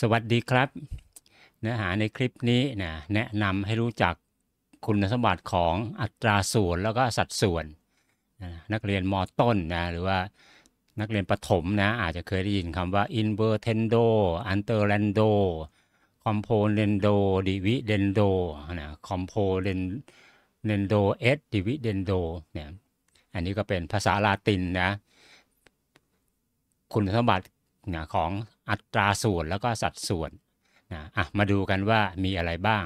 สวัสดีครับ เนื้อหาในคลิปนี้นะแนะนำให้รู้จักคุณสมบัติของอัตราส่วนแล้วก็สัดส่วนนะนักเรียนมต้นนะหรือว่านักเรียนประถมนะอาจจะเคยได้ยินคำว่า invertendo underrando componendo dividendo นะ componendo et dividendo เนี่ยอันนี้ก็เป็นภาษาลาตินนะคุณสมบัตินะของอัตราส่วนแล้วก็สัดส่วนนะอ่ะมาดูกันว่ามีอะไรบ้าง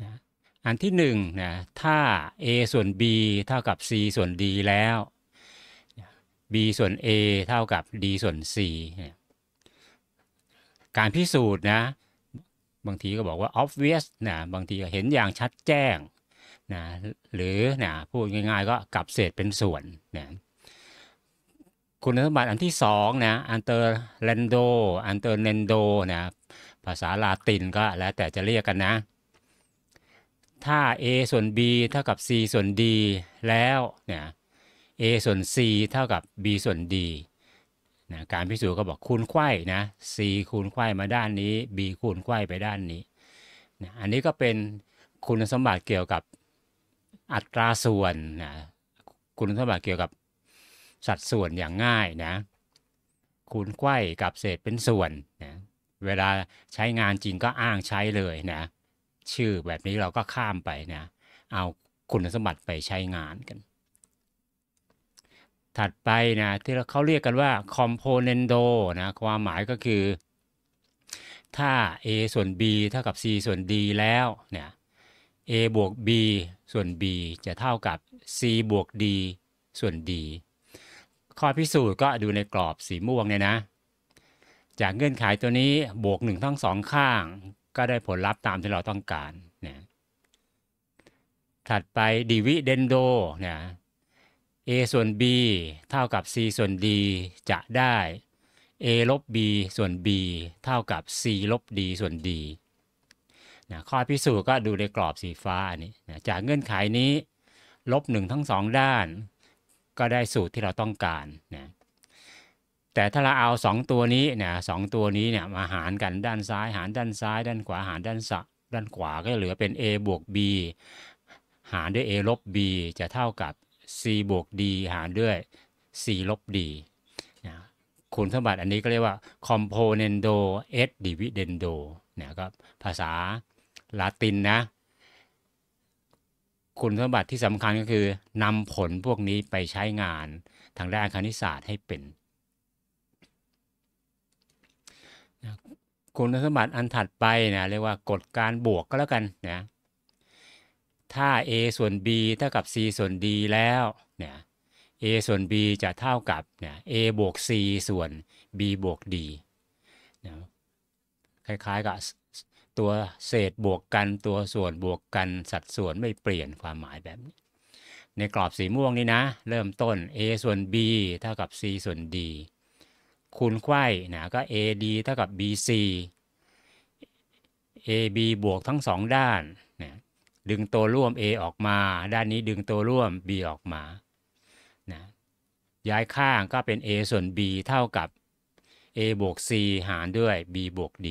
นะอันที่1นนะถ้า a ส่วน b เท่ากับ c ส่วน d แล้ว b ส่วน a เท่ากับ d ส่วน c นะการพิสูจน์นะ บางทีก็บอกว่า obvious นะบางทีก็เห็นอย่างชัดแจ้งนะหรือนะพูดง่ายๆ ก็กลับเศษเป็นส่วนนะคุณสมบัติอันที่สองนะอันเตอร์เรนโดอันเตอร์เนนโดนะ ภาษาลาตินก็แล้วแต่จะเรียกกันนะ ถ้า a ส่วน b เท่ากับ c ส่วน d แล้วเนี่ย a ส่วน c เท่ากับ b ส่วน d นะการพิสูจน์ก็บอกคูณไข่นะ c คูณไข่มาด้านนี้ b คูณไข่ไปด้านนี้นะอันนี้ก็เป็นคุณสมบัติเกี่ยวกับอัตราส่วนนะคุณสมบัติเกี่ยวกับสัดส่วนอย่างง่ายนะ คูณไข้กับเศษเป็นส่วนนะเวลาใช้งานจริงก็อ้างใช้เลยนะ ชื่อแบบนี้เราก็ข้ามไปนะ เอาคุณสมบัติไปใช้งานกัน ถัดไปนะที่เขาเรียกกันว่า componendo นะความหมายก็คือ ถ้า a ส่วน b เท่ากับ c ส่วน d แล้ว เนี่ย a บวก b ส่วน b จะเท่ากับ c บวก d ส่วน d ข้อพิสูจน์ก็ดูในกรอบสีม่วงเนี่ยนะ จากเงื่อนไขตัวนี้บวก 1ทั้งสองข้าง ก็ได้ผลลัพธ์ตามที่เราต้องการเนี่ยถัดไป ดีวิเดนโดเนี่ย a ส่วน b เท่ากับ c ส่วน d จะได้ a ลบ b ส่วน b เท่ากับ c ลบ d ส่วน d นะข้อพิสูจน์ก็ดูในกรอบสีฟ้าอันนี้นะจากเงื่อนไขนี้ ลบ 1 ทั้งสองด้านก็ได้สูตรที่เราต้องการนะแต่ถ้าเราเอาสองตัวนี้นีสองตัวนี้เนี่ยมาหารกันด้านซ้ายหารด้านซ้าย ด้านขวาหารด้านซ้ายด้านขวาก็เหลือเป็น a บวก b หารด้วย a ลบ b จะเท่ากับ c บวก d หารด้วย c ลบ d นะคุณสมบัติอันนี้ก็เรียกว่า componendo et dividendo นะครับภาษาลาตินนะคุณสมบัติที่สำคัญก็คือนำผลพวกนี้ไปใช้งานทางด้านคณิตศาสตร์ให้เป็นคุณสมบัติอันถัดไปนะเรียกว่ากฎการบวกก็แล้วกันนะถ้า a ส่วน b เท่ากับ c ส่วน d แล้วเนี่ย a ส่วน b จะเท่ากับเนี่ย a บวก c ส่วน b บวก d คล้ายๆกับตัวเศษบวกกันตัวส่วนบวกกันสัดส่วนไม่เปลี่ยนความหมายแบบนี้ ในกรอบสีม่วงนี่นะ เริ่มต้น a ส่วน b เท่ากับ c ส่วน d คูณไขว้นะก็ ad เท่ากับ bc ab บวกทั้งสองด้านนะดึงตัวร่วม a ออกมา ด้านนี้ดึงตัวร่วม b ออกมานะย้ายข้างก็เป็น a ส่วน b เท่ากับ a บวก c หารด้วย b บวก d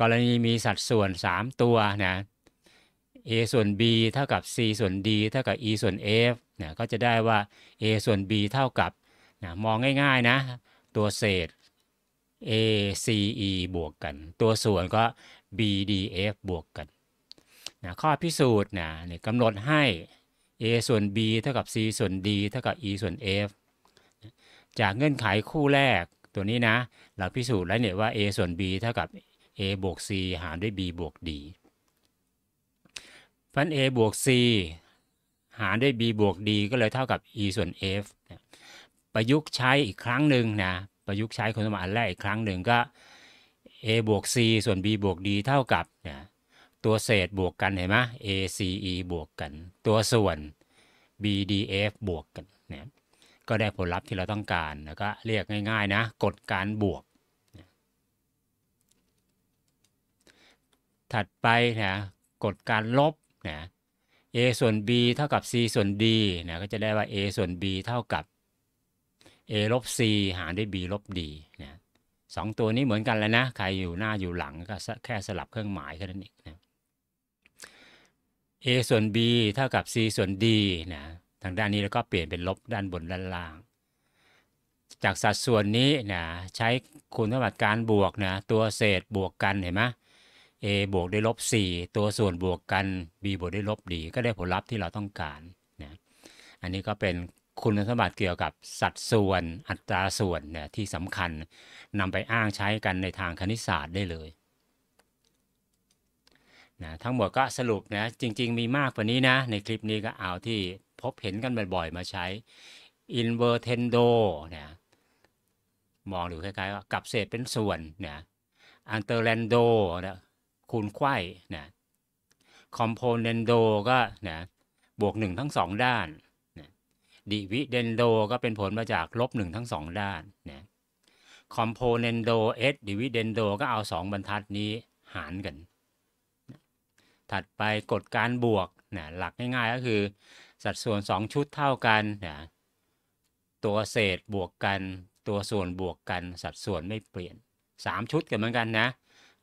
กรณีมีสัดส่วน 3 ตัวนะ a ส่วน b เท่ากับ c ส่วน d เท่ากับ e ส่วน f นะก็จะได้ว่า a ส่วน b เท่ากับนะมองง่ายๆนะตัวเศษ a c e บวกกัน ตัวส่วนก็ b d f บวกกันนะข้อพิสูจน์นะกำหนดให้ a ส่วน b เท่ากับ c ส่วน d เท่ากับ e ส่วน f จากเงื่อนไขคู่แรกตัวนี้นะเราพิสูจน์แล้วเนี่ยว่า a ส่วน b เท่ากับ a บวก c หารด้วย b บวก d ฟัน a บวก c หารด้วย b บวก d ก็เลยเท่ากับ e ส่วน f ประยุกต์ใช้อีกครั้งหนึ่งนะ ประยุกต์ใช้คุณสมบัติแรกอีกครั้งหนึ่งก็ a บวก c ส่วน b บวก d เท่ากับนะตัวเศษบวกกันเห็นไหม a c e บวกกัน ตัวส่วน b d f บวกกันนะก็ได้ผลลัพธ์ที่เราต้องการแล้วก็เรียกง่ายๆนะกฎการบวกถัดไปนะกฎการลบนะ a ส่วน b เท่ากับ c ส่วน d นะก็จะได้ว่า a ส่วน b เท่ากับ a ลบ c หารด้วย b ลบ d นะสองตัวนี้เหมือนกันแล้วนะใครอยู่หน้าอยู่หลังก็แค่สลับเครื่องหมายแค่นั้นเองนะ a ส่วน b เท่ากับ c ส่วน d นะทางด้านนี้แล้วก็เปลี่ยนเป็นลบด้านบนด้านล่าง จากสัดส่วนนี้นะใช้คุณสมบัติการบวกนะตัวเศษบวกกันเห็นไหม a บวกด้วยลบ 4 ตัวส่วนบวกกัน b บวกด้วยลบดี ก็ได้ผลลัพธ์ที่เราต้องการนะอันนี้ก็เป็นคุณสมบัติเกี่ยวกับสัดส่วนอัตราส่วนเนี่ยที่สำคัญนำไปอ้างใช้กันในทางคณิตศาสตร์ได้เลยนะทั้งหมดก็สรุปนะจริง ๆมีมากกว่านี้นะในคลิปนี้ก็เอาที่พบเห็นกันบ่อยๆ มาใช้ invertendo นะมองดูคล้ายๆว่ากับเศษเป็นส่วนเนะ a n t e r a n d o นะคูณไข่นะคอมโพเนนโดก็ นะ บวก 1 ทั้ง 2 ด้านนะดิวิเดนโดก็เป็นผลมาจาก ลบ 1 ทั้ง 2 ด้านนะคอมโพเนนโดเอสดิวิเดนโดก็เอา 2บรรทัดนี้หารกัน ถัดไปกฎการบวกนะหลักง่ายๆก็คือสัดส่วน 2 ชุดเท่ากันนะตัวเศษบวกกันตัวส่วนบวกกันสัดส่วนไม่เปลี่ยน 3 ชุดกันเหมือนกันนะ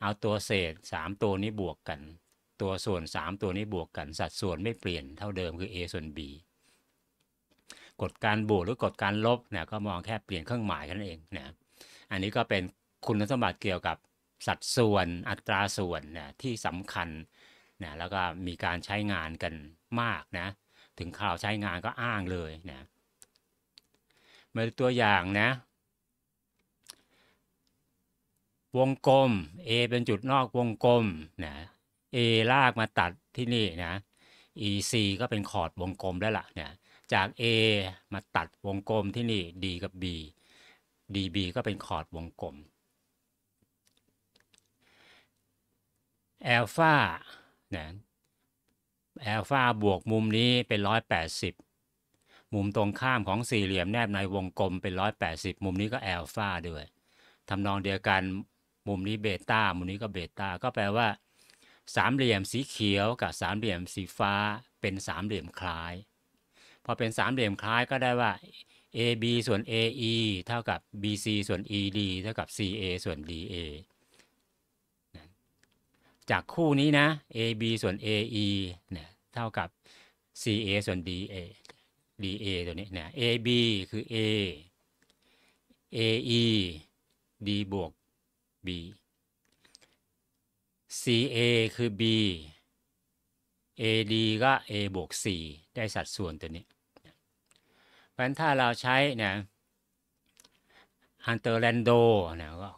เอาตัวเศษสามตัวนี้บวกกัน ตัวส่วนสามตัวนี้บวกกันสัดส่วนไม่เปลี่ยนเท่าเดิมคือ a ส่วน b กฎการบวกหรือกฎการลบเนี่ยก็มองแค่เปลี่ยนเครื่องหมายนันเองนะอันนี้ก็เป็นคุณสมบัติเกี่ยวกับสัดส่วนอัตราส่วนนะที่สำคัญนะแล้วก็มีการใช้งานกันมากนะ ถึงข่าวใช้งานก็อ้างเลยนะมาตัวอย่างนะวงกลม A เป็นจุดนอกวงกลมนะ A ลากมาตัดที่นี่นะ EC ก็เป็นขอดวงกลมแล้วล่ะนะจาก A มาตัดวงกลมที่นี่ D กับ B DB ก็เป็นขอดวงกลมแอลฟานะแอลฟาบวกมุมนี้เป็น 180 มุมตรงข้ามของสี่เหลี่ยมแนบในวงกลมเป็น 180 มุมนี้ก็แอลฟาด้วยทำนองเดียวกันมุมนี้เบต้า มุมนี้ก็เบต้า ก็แปลว่าสามเหลี่ยมสีเขียวกับสามเหลี่ยมสีฟ้าเป็นสามเหลี่ยมคล้าย พอเป็นสามเหลี่ยมคล้ายก็ได้ว่า AB ส่วน AE เท่ากับ BC ส่วน ED เท่ากับ CA ส่วน DA จากคู่นี้นะ AB ส่วน AE เนี่ยเท่ากับ CA ส่วน DA DA ตัวนี้เนี่ย AB คือ A AE D บวก B CA คือ B AD ก็ A บวก C ได้สัดส่วนตัวนี้ เพราะฉะนั้นถ้าเราใช้เนี่ยอันเตอร์แลนโดนะก็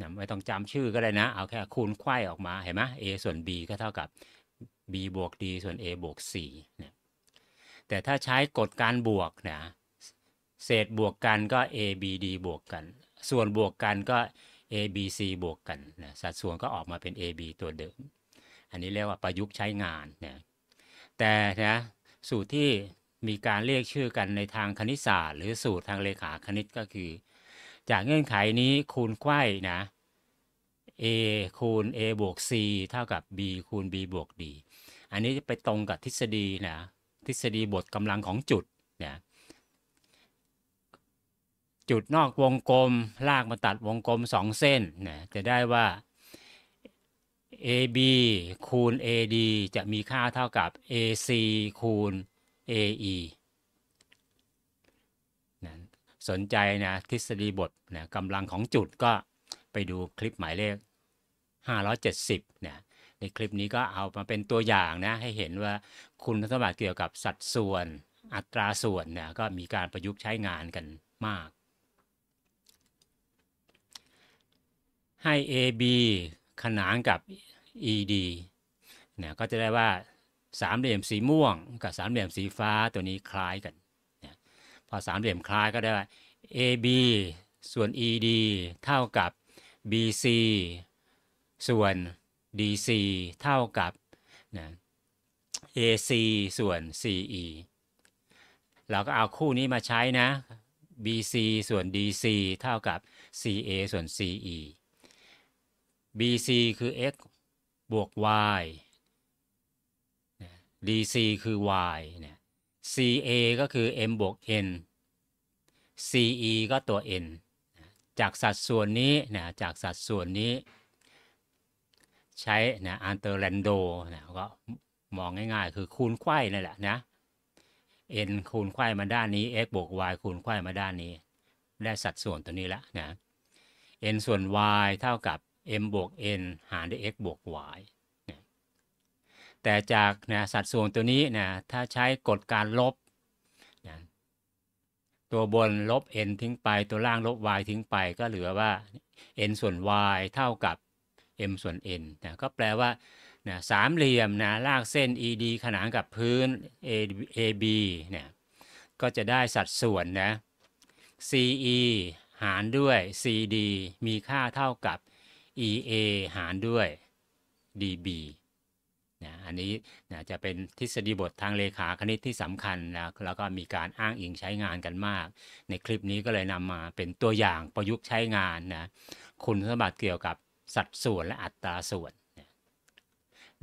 นไม่ต้องจำชื่อก็ได้นะ เอาแค่คูณไขว้ออกมาเห็นไหม A ส่วน B ก็เท่ากับ B บวก D ส่วน A บวก C นะแต่ถ้าใช้กฎการบวกนะเศษบวกกันก็ A B D บวกกัน ส่วนบวกกันก็ A B C บวกกันนะสัดส่วนก็ออกมาเป็น A B ตัวเดิม อันนี้เรียกว่าประยุกต์ใช้งานนะแต่นะสูตรที่มีการเรียกชื่อกันในทางคณิตศาสตร์ หรือสูตรทางเลขาคณิตก็คือ จากเงื่อนไขนี้คูณไข้นะ a คูณ a บวก c เท่ากับ b คูณ b บวก d อันนี้จะไปตรงกับทฤษฎีนะทฤษฎีบทกำลังของจุดนะจุดนอกวงกลม ลากมาตัดวงกลม 2 เส้นนะจะได้ว่า AB คูณ AD จะมีค่าเท่ากับ AC คูณ AE นะสนใจนะทฤษฎีบทนะกำลังของจุดก็ไปดูคลิปหมายเลข570นะในคลิปนี้ก็เอามาเป็นตัวอย่างนะให้เห็นว่าคุณสมบัติเกี่ยวกับสัดส่วนอัตราส่วนนะก็มีการประยุกต์ใช้งานกันมากให้ AB ขนานกับ ED นะก็จะได้ว่าสามเหลี่ยมสีม่วงกับสามเหลี่ยมสีฟ้าตัวนี้คล้ายกันนะพอสามเหลี่ยมคล้ายก็ได้ว่า AB ส่วน ED เท่ากับ BC ส่วน DC เท่ากับนะ AC ส่วน CE เราก็เอาคู่นี้มาใช้นะ BC ส่วน DC เท่ากับ CA ส่วน CE BC คือ x บวก y DC คือ y เนี่ย CA ก็คือ m บวก n CE ก็ตัว n จากสัดส่วนนี้นะจากสัดส่วนนี้ ใช้นะอันเตอร์แลนโดนะก็มองง่าย ๆ คือคูณไข่นั่นแหละนะ n คูณไข่มาด้านนี้ x บวก y คูณไข่มาด้านนี้ ได้สัดส่วนตัวนี้ละนะ n ส่วน y เท่ากับ m บวก n หารด้วย x บวก y แต่จากนะสัดส่วนตัวนี้นะถ้าใช้กฎการลบนะตัวบนลบ n ทิ้งไป ตัวล่างลบ y ทิ้งไป ก็เหลือว่า n ส่วน y เท่ากับ m ส่วน n นะก็แปลว่านะสามเหลี่ยมนะลากเส้น ed ขนานกับพื้น ab นะก็จะได้สัดส่วนนะ ce หารด้วย cd มีค่าเท่ากับ EA หารด้วย DB นะอันนี้นะจะเป็นทฤษฎีบททางเลขาคณิตที่สำคัญนะแล้วก็มีการอ้างอิงใช้งานกันมาก ในคลิปนี้ก็เลยนำมาเป็นตัวอย่างประยุกต์ใช้งานนะคุณสมบัติเกี่ยวกับสัดส่วนและอัตราส่วน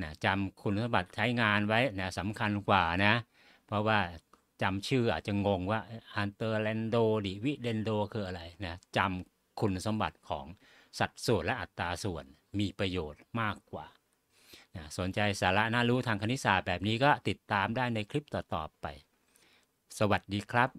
นะจำคุณสมบัติใช้งานไว้นะสำคัญกว่านะเพราะว่าจำชื่ออาจจะงงว่าอันเตอร์แลนโดดิวิเดนโดคืออะไรนะจำคุณสมบัติของสัดส่วนและอัตราส่วนมีประโยชน์มากกว่า สนใจสาระน่ารู้ทางคณิตศาสตร์แบบนี้ก็ติดตามได้ในคลิปต่อๆไป สวัสดีครับ